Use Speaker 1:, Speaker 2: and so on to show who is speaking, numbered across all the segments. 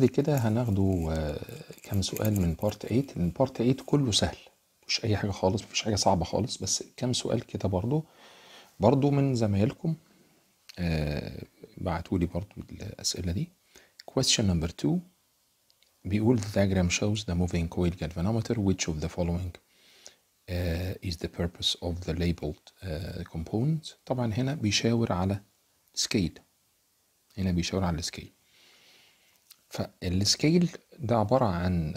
Speaker 1: بعد كده هناخده آه، كام سؤال من بارت 8 من بارت 8 كله سهل مش اي حاجه خالص مفيش حاجه صعبه خالص بس كام سؤال كده برضو برضو من زمايلكم آه، بعتوا لي برضو الاسئله دي question number 2 بيقول the diagram shows the moving coil galvanometer which of the following uh, is the purpose of the labeled uh, components طبعا هنا بيشاور على سكيل هنا بيشاور على السكيل فالسكيل ده عبارة عن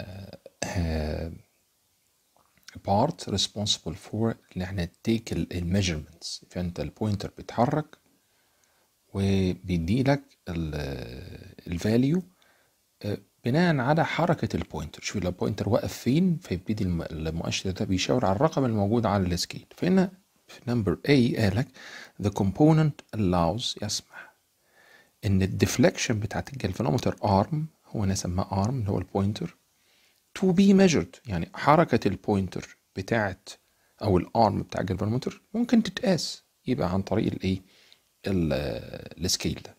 Speaker 1: بارت آه، responsible for ان احنا تيك الميجرمنتس فانت البوينتر بيتحرك وبيديلك الفاليو آه، بناء على حركة البوينتر شوف لو البوينتر واقف فين فيبتدي المؤشر ده بيشاور على الرقم الموجود على السكيل فهنا في نمبر A قالك the component allows يسمح ان الديفليكشن بتاعت الجلفانومتر ارم هو انا سماه ارم اللي هو البوينتر تو بي ميجرد يعني حركه البوينتر بتاعت او الارم بتاع الجلفانومتر ممكن تتقاس يبقى عن طريق الايه السكيل ده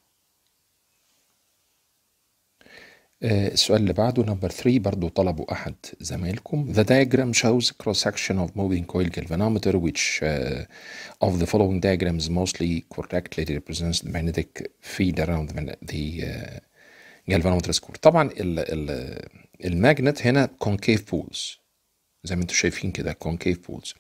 Speaker 1: السؤال اللي بعده نمبر 3 برضه طلبه احد زمايلكم The diagram shows cross section of moving coil galvanometer which uh, of the following diagrams mostly correctly represents the magnetic field around the uh, galvanometer score طبعا ال ال الماجنت هنا concave pools زي ما انتم شايفين كده concave pools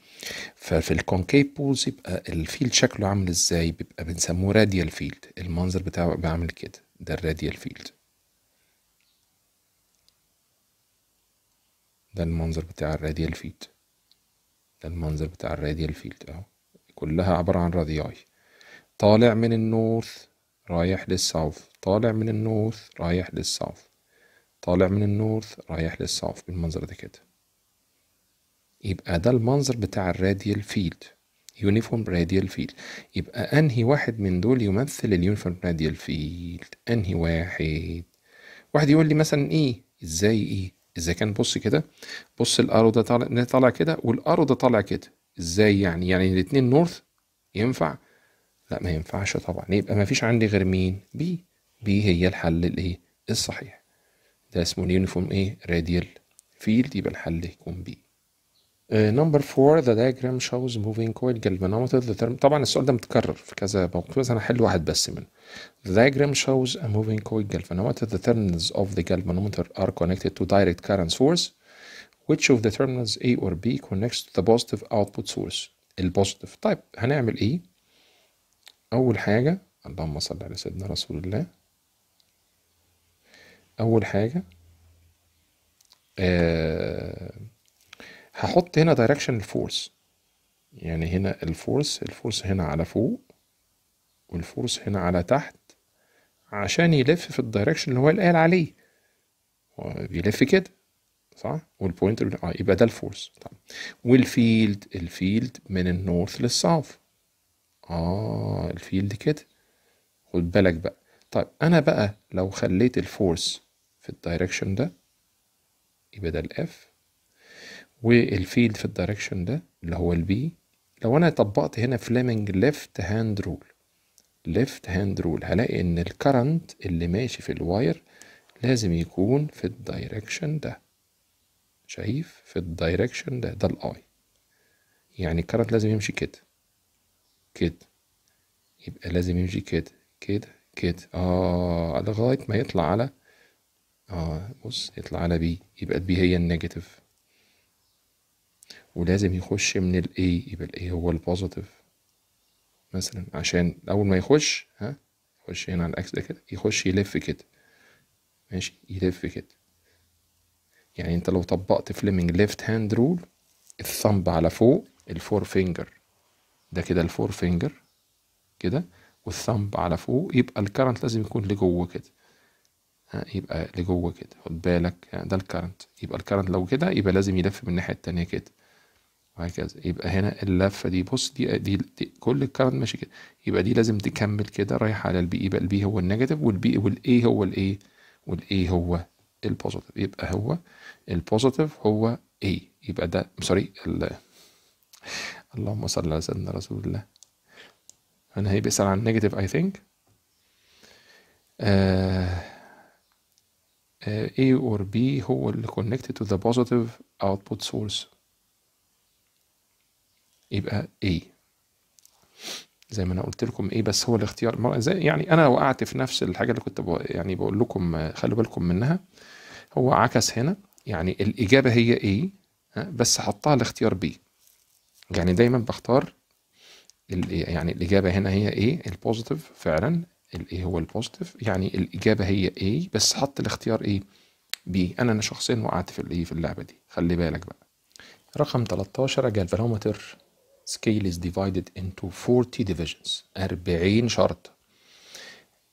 Speaker 1: ففي الكونكيف بولز يبقى الفيلد شكله عامل ازاي بيبقى بنسموه راديال فيلد المنظر بتاعه بيبقى عامل كده ده الراديال فيلد ده المنظر بتاع الراديال فيلد ده المنظر بتاع الراديال فيلد اهو كلها عبارة عن رادياي طالع من النورث رايح للساوث طالع من النورث رايح للساوث طالع من النورث رايح للساوث بالمنظر ده كده يبقى ده المنظر بتاع الراديال فيلد يونيفورم راديال فيلد يبقى انهي واحد من دول يمثل اليونيفورم راديال فيلد انهي واحد واحد يقول لي مثلا ايه ازاي ايه إذا كان بص كده بص الأرو ده طالع, طالع كده والأرو ده طالع كده إزاي يعني يعني الاتنين نورث ينفع لا ما ينفعش طبعا يبقى ما فيش عندي غير مين بي بي هي الحل الايه الصحيح ده اسمه اليونيفورم ايه راديال فيلد يبقى الحل يكون بي نمبر فور ذا دايجرام شوز موفينج كويل galvanometer طبعا السؤال ده متكرر في كذا موقف بس انا هحل واحد بس منه The diagram shows a moving coil galvanometer the terminals of the galvanometer are connected to direct current source which of the terminals A or B connects to the positive output source البوزيتيف طيب هنعمل ايه اول حاجة اللهم صل على سيدنا رسول الله اول حاجة آه هحط هنا دايركشن الفورس يعني هنا الفورس الفورس هنا على فوق والفورس هنا على تحت عشان يلف في الدايركشن اللي هو قال عليه بيلف كده صح والبوينتر اه يبقى ده الفورس طبعا والفيلد الفيلد من النورث للساوث اه الفيلد كده خد بالك بقى طيب انا بقى لو خليت الفورس في الدايركشن ده يبقى ده الاف والفيلد في الدايركشن ده اللي هو البي لو انا طبقت هنا فليمنج ليفت هاند رول ليفت هاند رول هلاقي ان الكرنت اللي ماشي في الواير لازم يكون في الدايركشن ده شايف في الدايركشن ده ده الاي يعني الكرنت لازم يمشي كده كده يبقى لازم يمشي كده كده كده اه لغايه ما يطلع على اه بص يطلع على بي يبقى البي هي النيجاتيف ولازم يخش من الاي يبقى الاي هو البوزيتيف مثلا عشان اول ما يخش ها يخش هنا على الاكس ده كده يخش يلف كده ماشي يلف كده يعني انت لو طبقت فليمنج ليفت هاند رول الثمب على فوق الفور فينجر ده كده الفور فينجر كده والثمب على فوق يبقى الكرنت لازم يكون لجوه كده ها يبقى لجوه كده خد بالك ده الكرنت يبقى الكرنت لو كده يبقى لازم يلف من الناحيه التانيه كده وهكذا يبقى هنا اللفه دي بص دي دي, دي كل الكارد ماشي كده يبقى دي لازم تكمل كده رايحه على البي يبقى البي هو النيجاتيف والبي والاي هو الاي والاي هو البوزيتيف يبقى هو البوزيتيف هو اي يبقى ده سوري اللهم صل على سيدنا رسول الله انا هي بيسال عن النيجاتيف اي ثينك اي اور بي هو اللي كونكتد تو ذا بوزيتيف اوتبوت سورس يبقى ايه زي ما انا قلت لكم ايه بس هو الاختيار زي يعني انا وقعت في نفس الحاجه اللي كنت يعني بقول لكم خلوا بالكم منها هو عكس هنا يعني الاجابه هي ايه بس حطها الاختيار بي يعني دايما بختار يعني الاجابه هنا هي ايه البوزيتيف فعلا الايه هو البوزيتيف يعني الاجابه هي ايه بس حط الاختيار ايه بي انا انا شخصيا وقعت في الايه في اللعبه دي خلي بالك بقى رقم 13 جلفانومتر scale is divided into 40 divisions 40 شرط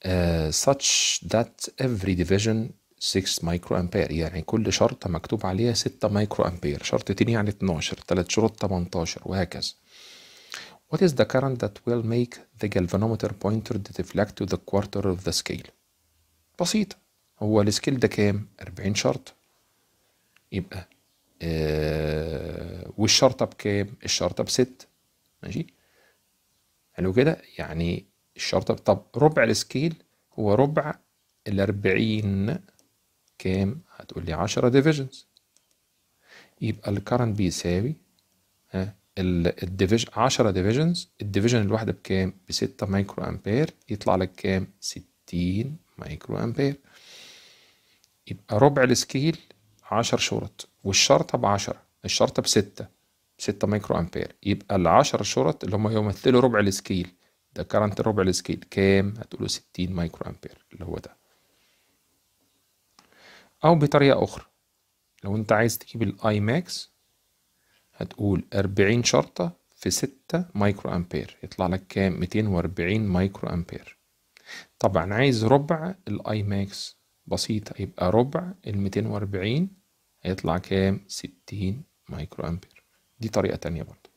Speaker 1: uh, such that every division 6 مايكرو امبير يعني كل شرطة مكتوب عليها 6 مايكرو امبير شرطتين يعني 12 ثلاث شروط 18 وهكذا What is the current that will make the galvanometer pointer deflect to the quarter of the scale? بسيطة هو السكيل ده كام؟ 40 شرط يبقى آه، والشرطه بكام؟ الشرطه بست ماشي حلو كده يعني الشرطه طب ربع السكيل هو ربع ال 40 كام؟ هتقول لي 10 ديفيجنز يبقى الكرنت بيساوي ها الديفيجن 10 ديفيجنز الديفيجن الواحده بكام؟ ب 6 مايكرو امبير يطلع لك كام؟ 60 مايكرو امبير يبقى ربع السكيل 10 شرط والشرطه ب 10 الشرطه ب 6 6 مايكرو امبير يبقى ال 10 شرط اللي هم يمثلوا ربع السكيل ده كرنت ربع السكيل كام هتقولوا 60 مايكرو امبير اللي هو ده او بطريقه اخرى لو انت عايز تجيب الاي ماكس هتقول 40 شرطه في 6 مايكرو امبير يطلع لك كام 240 مايكرو امبير طبعا عايز ربع الاي ماكس بسيطه يبقى ربع ال 240 هيطلع كام ستين مايكرو أمبير دي طريقة تانية برضو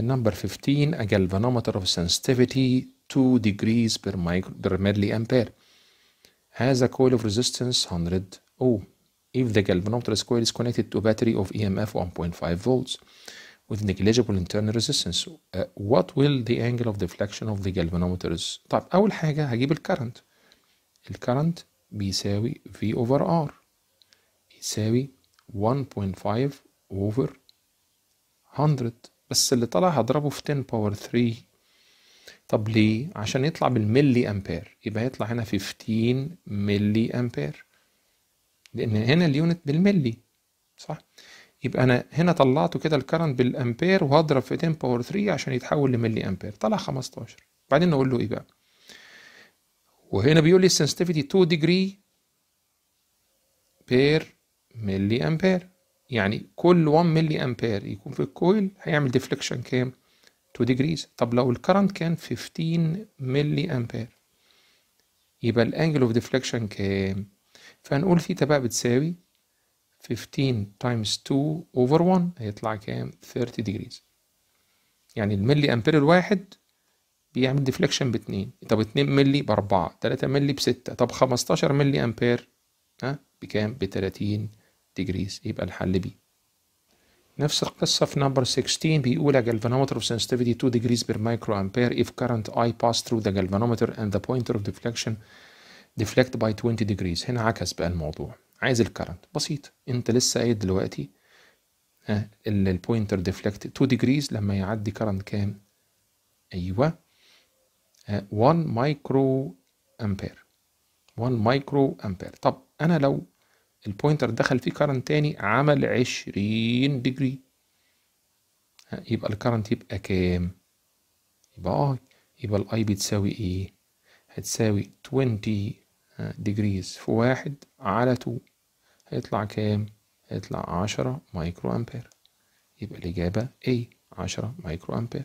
Speaker 1: نمبر 15 a galvanometer of sensitivity 2 degrees per, micro, per milli ampere has a coil of resistance 100 ohm if the galvanometer coil is connected to a battery of EMF 1.5 volts with negligible internal resistance uh, what will the angle of deflection of the galvanometers طب أول حاجة هجيب الكرنت الكرنت بيساوي V over R تساوي 1.5 اوفر 100 بس اللي طلع هضربه في 10 باور 3 طب ليه؟ عشان يطلع بالملي امبير يبقى يطلع هنا 15 ملي امبير لان هنا اليونت بالملي صح؟ يبقى انا هنا طلعته كده الكرنت بالامبير وهضرب في 10 باور 3 عشان يتحول لملي امبير طلع 15 بعدين اقول له ايه بقى؟ وهنا بيقول لي السنسيتيفيتي 2 ديجري بير ملي امبير يعني كل 1 ملي امبير يكون في الكويل هيعمل ديفليكشن كام 2 ديجريز طب لو الكرنت كان 15 ملي امبير يبقى الانجل اوف ديفليكشن كام فهنقول ثيتا بقى بتساوي 15 تايمز 2 اوفر 1 هيطلع كام 30 ديجريز يعني الملي امبير الواحد بيعمل ديفليكشن باتنين طب اتنين ملي باربعة تلاتة ملي بستة طب خمستاشر ملي امبير ها بكام بتلاتين degrees يبقى الحل بي نفس القصة في نمبر 16 بيقول a galvanometer of sensitivity 2 degrees per امبير if current I pass through the galvanometer and the pointer of deflection deflect by 20 degrees هنا عكس بقى الموضوع عايز الكرنت بسيط انت لسه قايل دلوقتي ها البوينتر ديفلكت 2 ديجريز لما يعدي كرنت كام ايوه 1 مايكرو امبير 1 مايكرو امبير طب انا لو البوينتر دخل فيه كارنت تاني عمل عشرين ديجري يبقى الكارنت يبقى كام يبقى اي آه، يبقى الاي بتساوي ايه هتساوي 20 ديجريز في واحد على 2 هيطلع كام هيطلع 10 مايكرو امبير يبقى الاجابه ايه 10 مايكرو امبير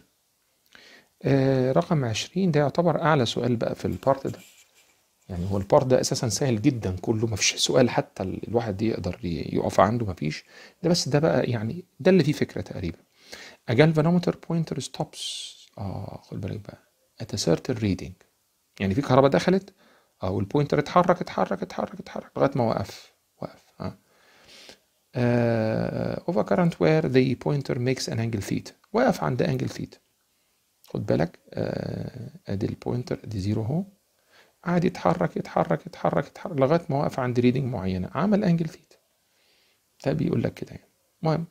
Speaker 1: آه رقم 20 ده يعتبر اعلى سؤال بقى في البارت ده يعني هو البار ده اساسا سهل جدا كله مفيش سؤال حتى الواحد يقدر يقف عنده مفيش ده بس ده بقى يعني ده اللي فيه فكره تقريبا اجل فانومتر بوينتر ستوبس اه خد بالك بقى ات a ريدنج يعني في كهرباء دخلت اه والبوينتر اتحرك اتحرك اتحرك اتحرك لغايه ما وقف وقف اه اوفر كارنت وير ذا بوينتر ميكس ان انجل ثيتا وقف عند انجل ثيتا خد بالك آه، ادي البوينتر ادي زيرو اهو قعد يتحرك يتحرك يتحرك يتحرك لغايه ما وقف عند ريدنج معينه عمل انجل ثيتا ده بيقول لك كده يعني المهم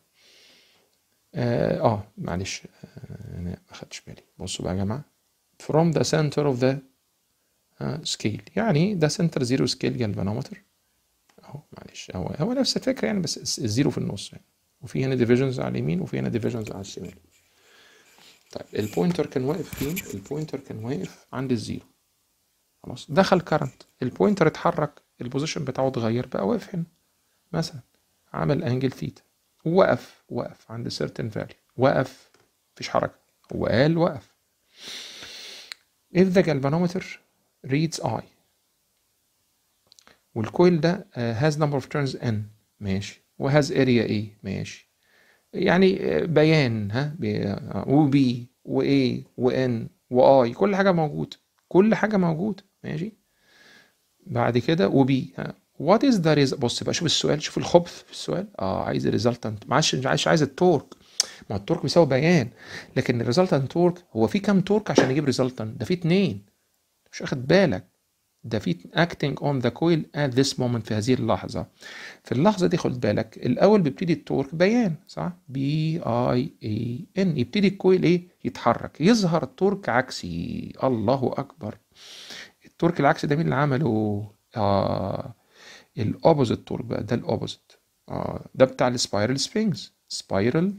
Speaker 1: اه, آه معلش آه انا ما خدتش بالي بصوا بقى يا جماعه from the center of the uh, scale يعني ده سنتر زيرو سكيل جالفانومتر اهو معلش هو هو نفس الفكره يعني بس الزيرو في النص يعني وفي هنا ديفيجنز على اليمين وفي هنا ديفيجنز على الشمال طيب البوينتر كان واقف فين؟ البوينتر كان واقف عند الزيرو خلاص دخل كارنت البوينتر اتحرك البوزيشن بتاعه اتغير بقى واقف هنا مثلا عمل انجل ثيتا وقف وقف عند سيرتن فاليو وقف مفيش حركه هو قال وقف if the galvanometer reads I والكويل ده uh, has number of turns N ماشي وهاز اريا A ماشي يعني uh, بيان ها وبي uh, وA وN وI كل حاجة موجودة كل حاجه موجوده ماشي بعد كده وبي وات از ذا ريزلت بص بقى شوف السؤال شوف الخبث في السؤال اه عايز الريزلتنت معلش مش عايز التورك ما التورك بيساوي بيان لكن الريزلتنت تورك هو في كام تورك عشان يجيب ريزلتنت ده في اتنين مش واخد بالك ده في acting on the coil at this moment في هذه اللحظة في اللحظة دي خد بالك الأول بيبتدي التورك بيان صح بي اي اي ان يبتدي الكويل ايه يتحرك يظهر تورك عكسي الله أكبر التورك العكسي ده مين اللي عمله آه الأوبوزيت تورك بقى ده الأوبوزيت آه ده بتاع السبايرال سبرينجز سبايرال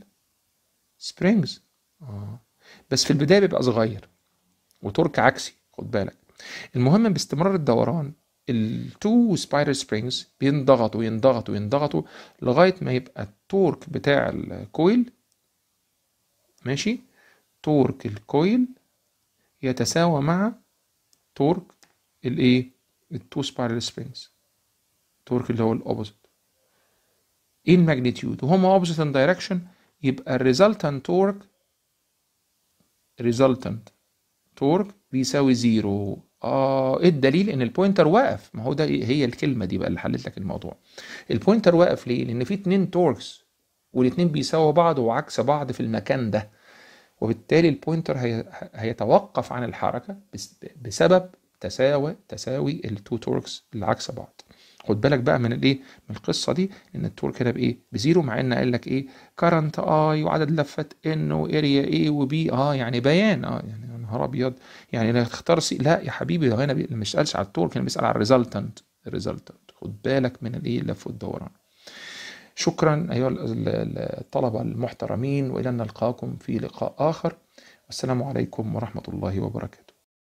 Speaker 1: سبرينجز آه بس في البداية بيبقى صغير وتورك عكسي خد بالك المهم باستمرار الدوران التو سبايرال سبرينجز بينضغطوا ينضغطوا ينضغطوا لغايه ما يبقى التورك بتاع الكويل ماشي تورك الكويل يتساوى مع تورك الايه التو سبايرال سبرينجز تورك اللي هو الاوبوزيت ايه الماجنتيود وهما اوبوزيت ان دايركشن يبقى الريزلتنت تورك ريزلتنت تورك بيساوي زيرو اه ايه الدليل ان البوينتر واقف ما هو ده هي الكلمه دي بقى اللي حلت لك الموضوع البوينتر واقف ليه لان في اتنين توركس والاتنين بيساووا بعض وعكس بعض في المكان ده وبالتالي البوينتر هي... هيتوقف عن الحركه بسبب تساوى تساوي التو توركس اللي عكس بعض خد بالك بقى من الايه من القصه دي ان التورك هنا بايه بزيرو مع ان قال لك ايه كارنت اي وعدد لفات ان واريا ايه وبي اه يعني بيان اه يعني نهار ابيض يعني لا تختار سي لا يا حبيبي هنا بي... ما بيسالش على التورك انا بيسال على الريزلتنت الريزلتنت خد بالك من الايه اللف والدوران شكرا ايها الطلبه المحترمين والى ان نلقاكم في لقاء اخر والسلام عليكم ورحمه الله وبركاته